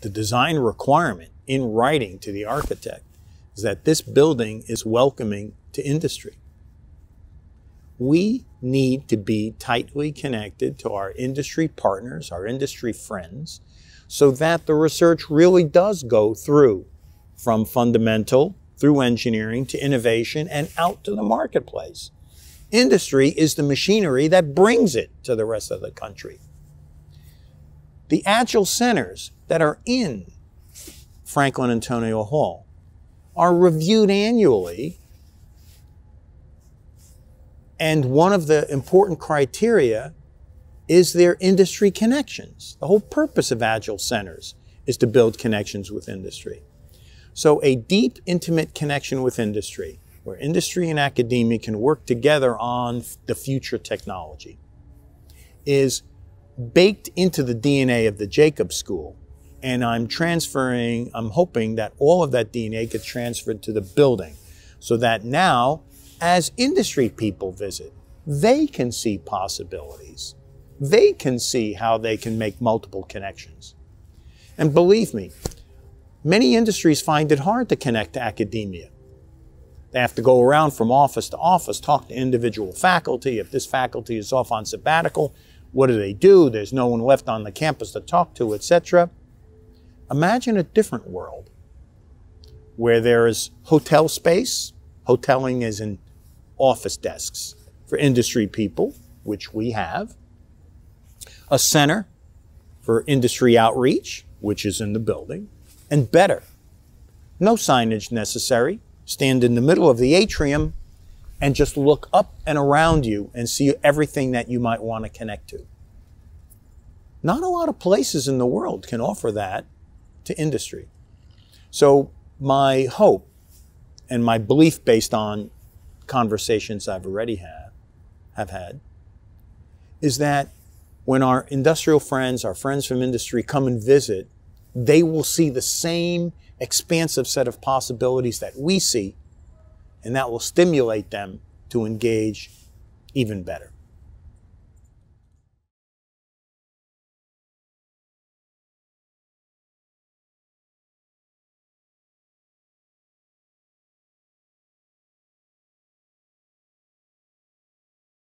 the design requirement in writing to the architect is that this building is welcoming to industry. We need to be tightly connected to our industry partners, our industry friends, so that the research really does go through from fundamental through engineering to innovation and out to the marketplace. Industry is the machinery that brings it to the rest of the country the actual centers that are in Franklin Antonio Hall are reviewed annually. And one of the important criteria is their industry connections. The whole purpose of Agile centers is to build connections with industry. So a deep, intimate connection with industry, where industry and academia can work together on the future technology, is baked into the DNA of the Jacob School. And I'm transferring, I'm hoping that all of that DNA gets transferred to the building so that now, as industry people visit, they can see possibilities. They can see how they can make multiple connections. And believe me, many industries find it hard to connect to academia. They have to go around from office to office, talk to individual faculty. If this faculty is off on sabbatical, what do they do? There's no one left on the campus to talk to, etc. Imagine a different world where there is hotel space. Hoteling is in office desks for industry people, which we have. A center for industry outreach, which is in the building. And better, no signage necessary. Stand in the middle of the atrium and just look up and around you and see everything that you might want to connect to. Not a lot of places in the world can offer that to industry. So, my hope and my belief based on conversations I've already had, have had, is that when our industrial friends, our friends from industry come and visit, they will see the same expansive set of possibilities that we see and that will stimulate them to engage even better.